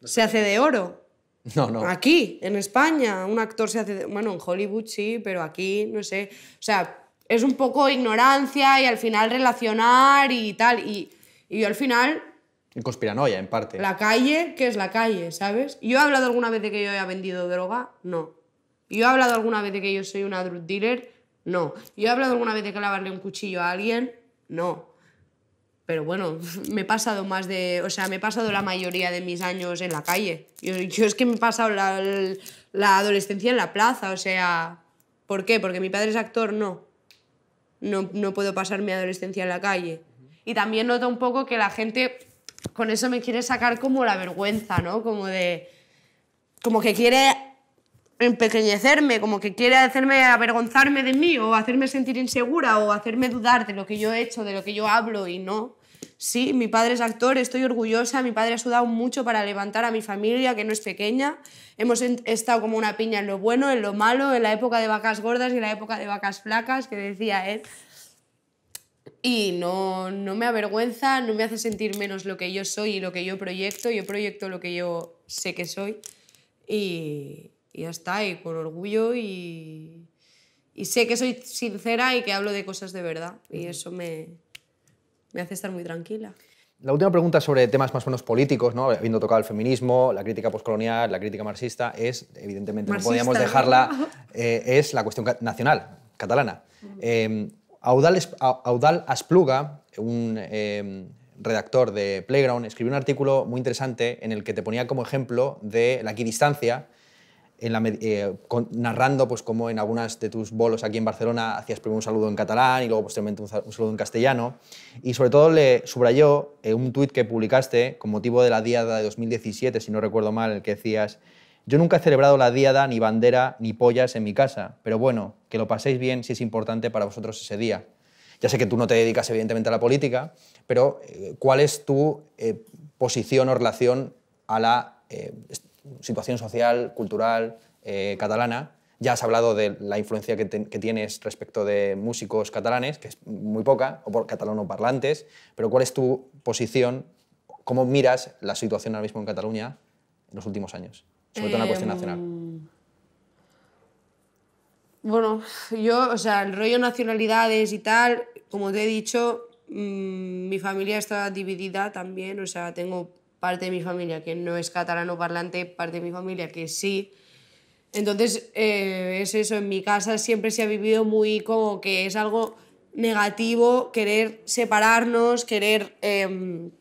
se hace de oro. No, no. Aquí, en España, un actor se hace... Bueno, en Hollywood sí, pero aquí, no sé. O sea, es un poco ignorancia y al final relacionar y tal. Y, yo al final... En conspiranoia, en parte. La calle, ¿qué es la calle, sabes? ¿Yo he hablado alguna vez de que yo haya vendido droga? No. ¿Yo he hablado alguna vez de que yo soy una drug dealer? No. ¿Yo he hablado alguna vez de que lavarle un cuchillo a alguien? No pero bueno, (laughs) me he pasado más de, o sea, me he pasado la mayoría de mis años en la calle. Yo, es que me he pasado la, adolescencia en la plaza, o sea, ¿por qué? Porque mi padre es actor, no. No, no puedo pasar mi adolescencia en la calle. Y también noto un poco que la gente con eso me quiere sacar como la vergüenza, ¿no? Como de, como que quiere empequeñecerme, como que quiere hacerme avergonzarme de mí o hacerme sentir insegura o hacerme dudar de lo que yo he hecho, de lo que yo hablo y no. Sí, mi padre es actor, estoy orgullosa, mi padre ha sudado mucho para levantar a mi familia, que no es pequeña. Hemos estado como una piña en lo bueno, en lo malo, en la época de vacas gordas y en la época de vacas flacas, que decía él. Y no, no me avergüenza, no me hace sentir menos lo que yo soy y lo que yo proyecto. Yo proyecto lo que yo sé que soy. Y, y ya está, y con orgullo y, sé que soy sincera y que hablo de cosas de verdad. Y eso me, me hace estar muy tranquila. La última pregunta sobre temas más o menos políticos, ¿no? habiendo tocado el feminismo, la crítica poscolonial, la crítica marxista, es, evidentemente, no podíamos dejarla, eh, es la cuestión nacional, catalana. Em, Audal, Aspluga, un em, redactor de Playground, escribió un artículo muy interesante en el que te ponía como ejemplo de la equidistancia la, eh, narrando pues como en algunas de tus bolos aquí en Barcelona hacías primero un saludo en catalán y luego posteriormente un, saludo en castellano. Y sobre todo le subrayó eh, un tuit que publicaste con motivo de la Diada de 2017, si no recuerdo mal, el que decías, yo nunca he celebrado la Diada, ni bandera, ni pollas en mi casa, pero bueno, que lo paséis bien si es importante para vosotros ese día. Ya sé que tú no te dedicas evidentemente a la política, pero eh, ¿cuál es tu posición o relación a la situación social, cultural, eh, catalana. Ya has hablado de la influencia que, tienes respecto de músicos catalanes, que es muy poca, o por catalano parlantes, pero ¿cuál es tu posición? ¿Cómo miras la situación ahora mismo en Cataluña en los últimos años? Sobre todo en la cuestión em, nacional. Bueno, yo, o sea, el rollo nacionalidades y tal, como te he dicho, mm, mi familia está dividida también, o sea, tengo parte de mi familia que no es catalano parlante, parte de mi familia que sí. Entonces, eh, es eso, en mi casa siempre se ha vivido muy como que es algo negativo querer separarnos, querer, em,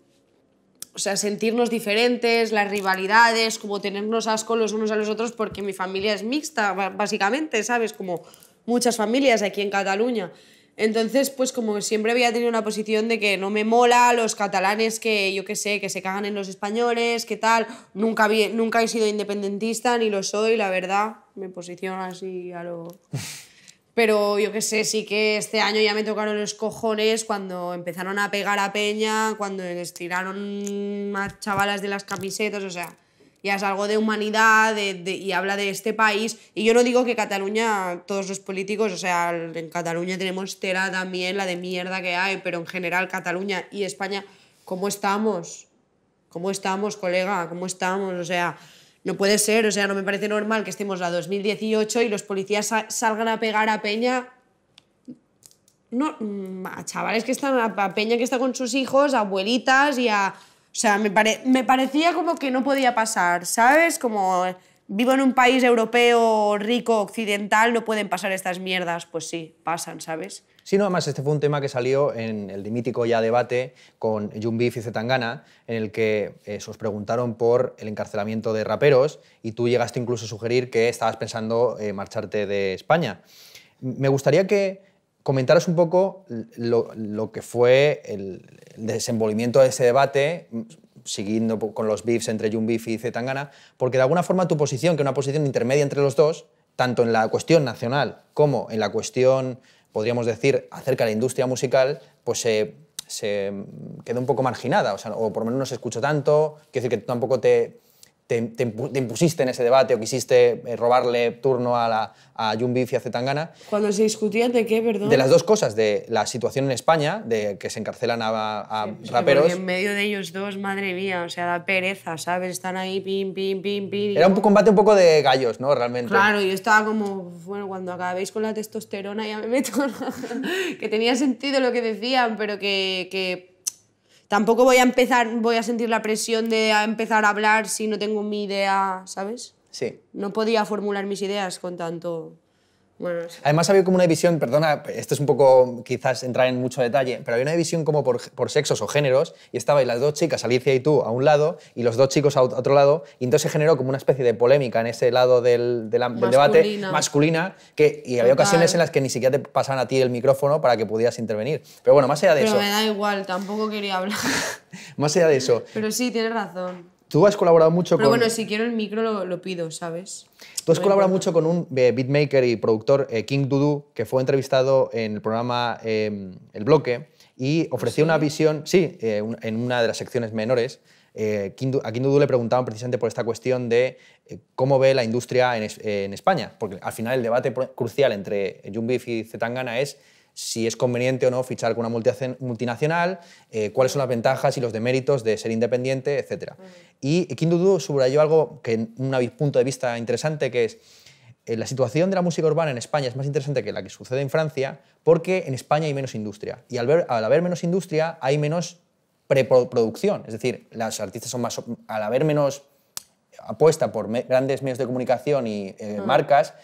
o sea, sentirnos diferentes, las rivalidades, como tenernos asco los unos a los otros porque mi familia es mixta, básicamente, ¿sabes? Como muchas familias aquí en Cataluña. Entonces, pues como siempre había tenido una posición de que no me mola los catalanes que, yo qué sé, que se cagan en los españoles, que tal. Nunca, nunca he sido independentista, ni lo soy, la verdad. Me posiciono así a lo... (laughs) Pero yo qué sé, sí que este año ya me tocaron los cojones cuando empezaron a pegar a Peña, cuando estiraron tiraron más chavalas de las camisetas, o sea, y es algo de humanidad y habla de este país. Y yo no digo que Cataluña, todos los políticos, o sea, en Cataluña tenemos tela también, la de mierda que hay, pero en general Cataluña y España, ¿cómo estamos? ¿Cómo estamos, colega? ¿Cómo estamos? O sea, no puede ser, o sea, no me parece normal que estemos la 2018 y los policías salgan a pegar a Peña. No, mm, a chavales que están, a Peña que está con sus hijos, a abuelitas y a o sea, me, parecía como que no podía pasar, ¿sabes? Como vivo en un país europeo rico, occidental, no pueden pasar estas mierdas. Pues sí, pasan, ¿sabes? Sí, no, además este fue un tema que salió en el mítico ya debate con Jumbif y Zetangana, en el que eh, se os preguntaron por el encarcelamiento de raperos y tú llegaste incluso a sugerir que estabas pensando eh, marcharte de España. Me gustaría que comentaros un poco lo, que fue el, desenvolvimiento de ese debate, siguiendo con los beefs entre Biff y Zetangana, porque de alguna forma tu posición, que es una posición intermedia entre los dos, tanto en la cuestión nacional como en la cuestión, podríamos decir, acerca de la industria musical, pues se... quedó un poco marginada, o, por lo menos no se escucha tanto, quiero decir que tampoco te, te, impusiste en ese debate o quisiste eh, robarle turno a, la, a y a Zetangana. Cuando se discutían de qué, perdón. De las dos cosas, de la situación en España, de que se encarcelan a, a sí, En medio de ellos dos, madre mía, o sea, la pereza, ¿sabes? Están ahí, pim, pim, pim, pim. Era un combate un poco de gallos, ¿no? Realmente. Claro, yo estaba como, bueno, cuando acabéis con la testosterona ya me meto. (laughs) que tenía sentido lo que decían, pero que, que Tampoco voy a empezar, voy a sentir la presión de empezar a hablar si no tengo mi idea, ¿sabes? Sí. No podía formular mis ideas con tanto Además había como una división, perdona, esto es un poco quizás entrar en mucho detalle, pero había una división como por, por sexos o géneros y estabais las dos chicas, Alicia y tú, a un lado y los dos chicos a otro lado y entonces se generó como una especie de polémica en ese lado del, del, debate masculina que, y había ocasiones en las que ni siquiera te pasaban a ti el micrófono para que pudieras intervenir. Pero bueno, más allá de eso... Pero me da igual, tampoco quería hablar. (laughs) más allá de eso... Pero sí, tienes razón. Tú has colaborado mucho con... Pero bueno, si quiero el micro lo pido, ¿sabes? Tú has mucho con un eh, beatmaker y productor, eh, King Dudu, que fue entrevistado en el programa em, El Bloque y ofreció una visión, sí, eh, en una de las secciones menores. a King Dudu le preguntaban precisamente por esta cuestión de cómo ve la industria en, España, porque al final el debate crucial entre Jumbif y Zetangana es si es conveniente o no fichar con una multinacional, eh, cuáles son las ventajas y los deméritos de ser independiente, etc. Y, -huh. Y subrayó algo que, en un punto de vista interesante, que es eh, la situación de la música urbana en España es más interesante que la que sucede en Francia, porque en España hay menos industria. Y al, haber menos industria, hay menos preproducción. Es decir, las artistas son más. Al haber menos apuesta por grandes medios de comunicación y eh, marcas,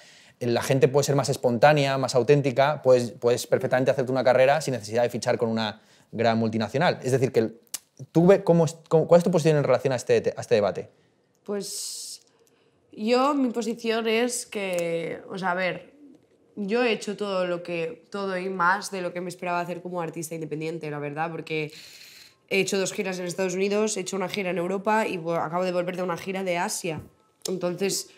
la gente puede ser más espontánea, más auténtica, puedes, puedes perfectamente hacerte una carrera sin necesidad de fichar con una gran multinacional. Es decir, que ¿tú cómo, ¿cuál es tu posición en relación a este, a este debate? Pues yo, mi posición es que, o sea, a ver, yo he hecho todo lo que, todo y más de lo que me esperaba hacer como artista independiente, la verdad, porque he hecho dos giras en Estados Unidos, he hecho una gira en Europa y acabo de volver de una gira de Asia. Entonces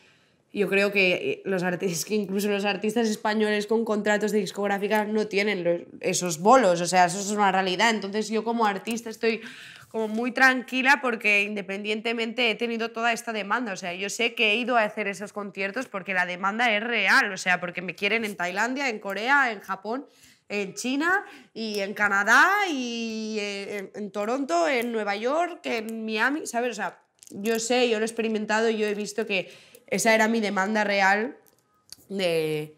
yo creo que eh, los artistas, (laughs) incluso los artistas españoles con contratos de discográfica no tienen esos bolos, o sea, eso es una realidad. Entonces yo como artista estoy como muy tranquila porque independientemente he tenido toda esta demanda, o sea, yo sé que he ido a hacer esos conciertos porque la demanda es real, o sea, porque me quieren en Tailandia, en Corea, en Japón, en China y en Canadá y eh, en, en Toronto, en Nueva York, en Miami, ¿sabes? O sea, yo sé, yo lo he experimentado, yo he visto que esa era mi demanda real de,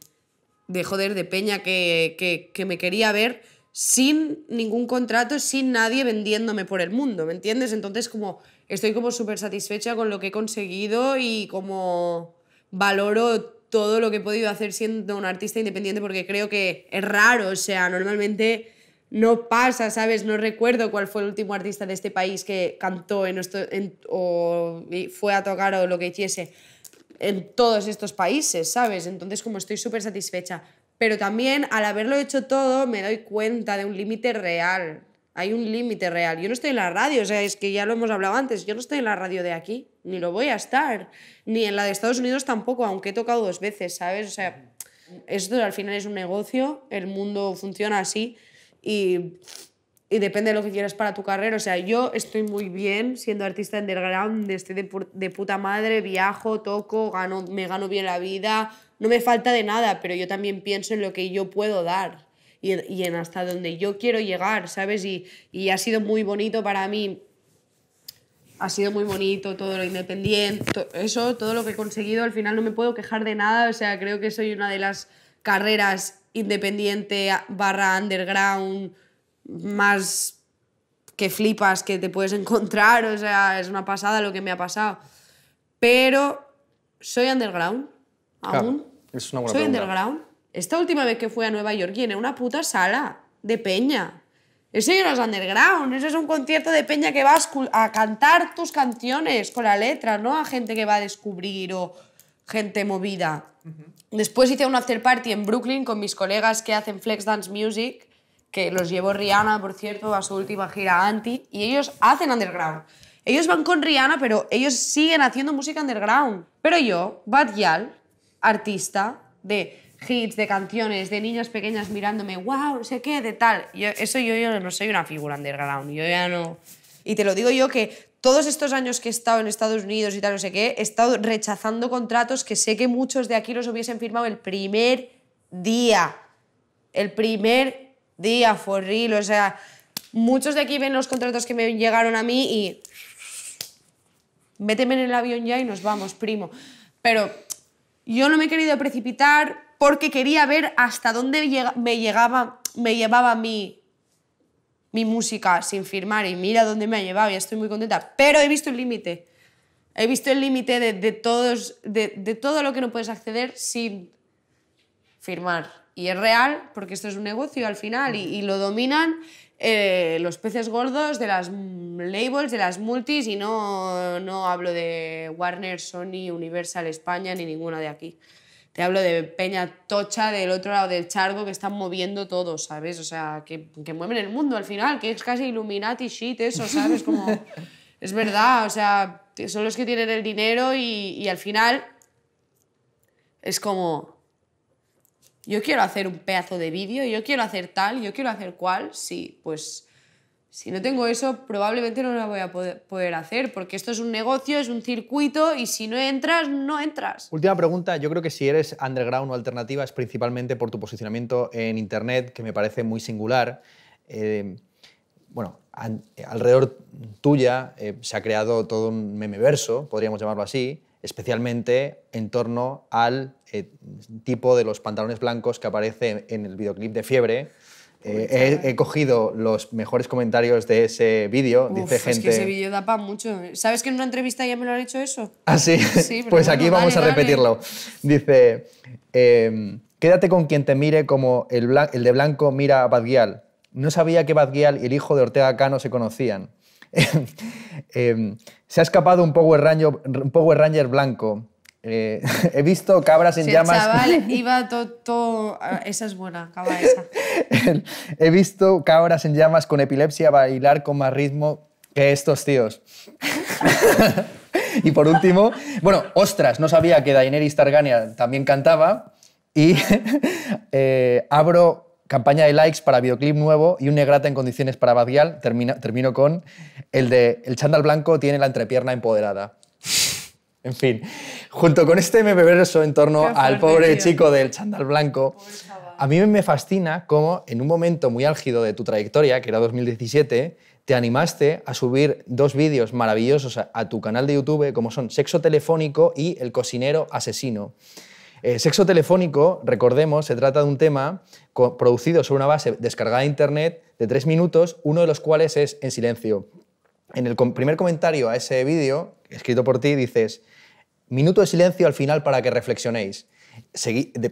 de joder, de peña que, me quería ver sin ningún contrato, sin nadie vendiéndome por el mundo, ¿me entiendes? Entonces como estoy como súper satisfecha con lo que he conseguido y como valoro todo lo que he podido hacer siendo un artista independiente porque creo que es raro, o sea, normalmente no pasa, ¿sabes? No recuerdo cuál fue el último artista de este país que cantó en, esto, o fue a tocar o lo que hiciese en todos estos países, ¿sabes? Entonces como estoy súper satisfecha. Pero también al haberlo hecho todo me doy cuenta de un límite real. Hay un límite real. Yo no estoy en la radio, o sea, es que ya lo hemos hablado antes, yo no estoy en la radio de aquí, ni lo voy a estar, ni en la de Estados Unidos tampoco, aunque he tocado dos veces, ¿sabes? O sea, esto al final es un negocio, el mundo funciona así y y depende de lo que quieras para tu carrera. O sea, yo estoy muy bien siendo artista underground, estoy de, puta madre, viajo, toco, gano, me gano bien la vida, no me falta de nada, pero yo también pienso en lo que yo puedo dar y, en hasta donde yo quiero llegar, ¿sabes? Y, y ha sido muy bonito para mí. Ha sido muy bonito todo lo independiente, eso, todo lo que he conseguido, al final no me puedo quejar de nada, o sea, creo que soy una de las carreras independiente barra underground más que flipas que te puedes (laughs) encontrar, o sea, es una pasada lo que me ha pasado. Pero soy underground, aún. es una buena soy underground. Esta última vez que fui a Nueva York en una puta sala de peña. Eso ya no es underground, eso es un concierto de peña que vas a cantar tus canciones con la letra, no a gente que va a descubrir o gente movida. Después hice un after party en Brooklyn con mis colegas que hacen Flex Dance Music que los llevó Rihanna, por cierto, a su última gira Anti, y ellos hacen underground. Ellos van con Rihanna, pero ellos siguen haciendo música underground. Pero yo, Bad Yal, artista de hits, de canciones, de niñas pequeñas mirándome, wow, no sé qué, de tal. Yo, eso yo, yo no soy una figura underground, yo ya no... Y te lo digo yo que todos estos años que he estado en Estados Unidos y tal, no sé qué, he estado rechazando contratos que sé que muchos de aquí los hubiesen firmado el primer día. El primer día, for o sea, muchos de aquí ven los contratos que me llegaron a mí y méteme en el avión ya y nos vamos, primo. Pero yo no me he querido precipitar porque quería ver hasta dónde me, llegaba, me llevaba mi, mi música sin firmar y mira dónde me ha llevado y estoy muy contenta. Pero he visto el límite. He visto el límite de, todos, de, de todo lo que no puedes acceder sin firmar y es real porque esto es un negocio al final y, lo dominan eh, los peces gordos de las labels, de las multis y no, no hablo de Warner, Sony, Universal, España ni ninguna de aquí. Te hablo de Peña Tocha del otro lado del charco que están moviendo todo, ¿sabes? O sea, que, que mueven el mundo al final, que es casi Illuminati shit eso, ¿sabes? Como, es verdad, o sea, son los que tienen el dinero y, y al final es como, yo quiero hacer un pedazo de vídeo, yo quiero hacer tal, yo quiero hacer cual, sí, pues si no tengo eso probablemente no lo voy a poder, hacer, porque esto es un negocio, es un circuito y si no entras, no entras. Última pregunta, yo creo que si eres underground o alternativa es principalmente por tu posicionamiento en Internet, que me parece muy singular. Eh, bueno, eh, alrededor tuya eh, se ha creado todo un memeverso, podríamos llamarlo así, especialmente en torno al eh, tipo de los pantalones blancos que aparece en el videoclip de Fiebre. Eh, he, cogido los mejores comentarios de ese vídeo. Dice gente. Es que ese vídeo da mucho. ¿Sabes que en una entrevista ya me lo han hecho eso? Ah, sí. (laughs) pues aquí vamos a repetirlo. Dice: em, Quédate con quien te mire como el, el de blanco mira a Badguial. No sabía que Badguial y el hijo de Ortega Cano se conocían. (laughs) Em, se ha escapado un Power Ranger, un Power Ranger blanco. Eh, (laughs) he visto cabras en llamas. (laughs) iba Esa es buena, cabra esa. he visto cabras en llamas con epilepsia bailar con más ritmo que estos tíos. y por último, bueno, ostras, no sabía que Daenerys Targaryen también cantaba. Y eh, abro campaña de likes para videoclip nuevo y un negrata en condiciones para Badial. Termino, con el de el chandal blanco tiene la entrepierna empoderada. (laughs) en fin, junto con este meme verso en torno al pobre chico del Chandal blanco, a mí me fascina cómo en un momento muy álgido de tu trayectoria, que era 2017, te animaste a subir dos vídeos maravillosos a tu canal de YouTube, como son Sexo Telefónico y El Cocinero Asesino. Eh, sexo telefónico, recordemos, se trata de un tema producido sobre una base descargada de Internet de tres minutos, uno de los cuales es en silencio. En el primer comentario a ese vídeo, escrito por ti, dices, minuto de silencio al final para que reflexionéis.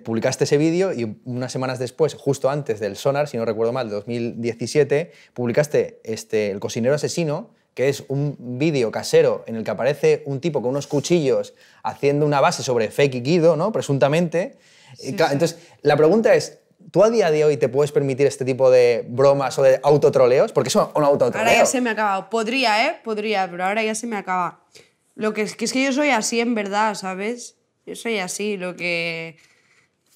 publicaste ese vídeo y unas semanas después, justo antes del Sonar, si no recuerdo mal, de 2017, publicaste este, El cocinero asesino, que es un vídeo casero en el que aparece un tipo con unos cuchillos haciendo una base sobre Fake Guido, ¿no? Presuntamente. Entonces, la pregunta es, ¿tú a día de hoy te puedes permitir este tipo de bromas o de autotroleos? Porque es un autotroleo. Ahora ya se me ha acabado. Podría, ¿eh? Podría, pero ahora ya se me acaba. Lo que es que, yo soy así en verdad, ¿sabes? Yo soy así, lo que...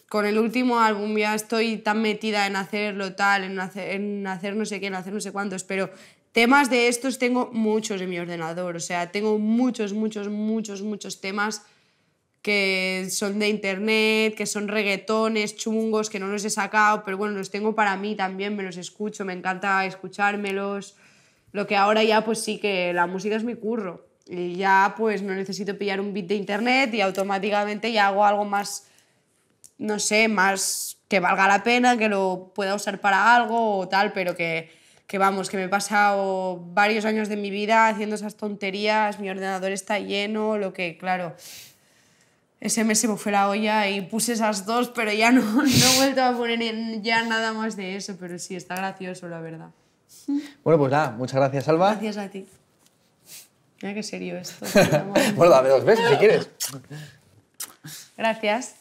Con el último álbum ya estoy tan metida en hacerlo tal, en hacer, en hacer no sé qué, en hacer no sé cuántos, pero Temas de estos tengo muchos en mi ordenador, o sea, tengo muchos, muchos, muchos, muchos temas que son de internet, que son reggaetones chungos, que no los he sacado, pero bueno, los tengo para mí también, me los escucho, me encanta escuchármelos. Lo que ahora ya pues sí que la música es mi curro y ya pues no necesito pillar un beat de internet y automáticamente ya hago algo más, no sé, más que valga la pena, que lo pueda usar para algo o tal, pero que que vamos, que me he pasado varios años de mi vida haciendo esas tonterías, mi ordenador está lleno, lo que, claro, ese mes se me fue la olla y puse esas dos, pero ya no, (laughs) no he vuelto a poner ya nada más de eso, pero sí, está gracioso, la verdad. Bueno, pues nada, muchas gracias, Alba. Gracias a ti. Mira qué serio esto. (laughs) bueno, dame dos besos si quieres. Gracias.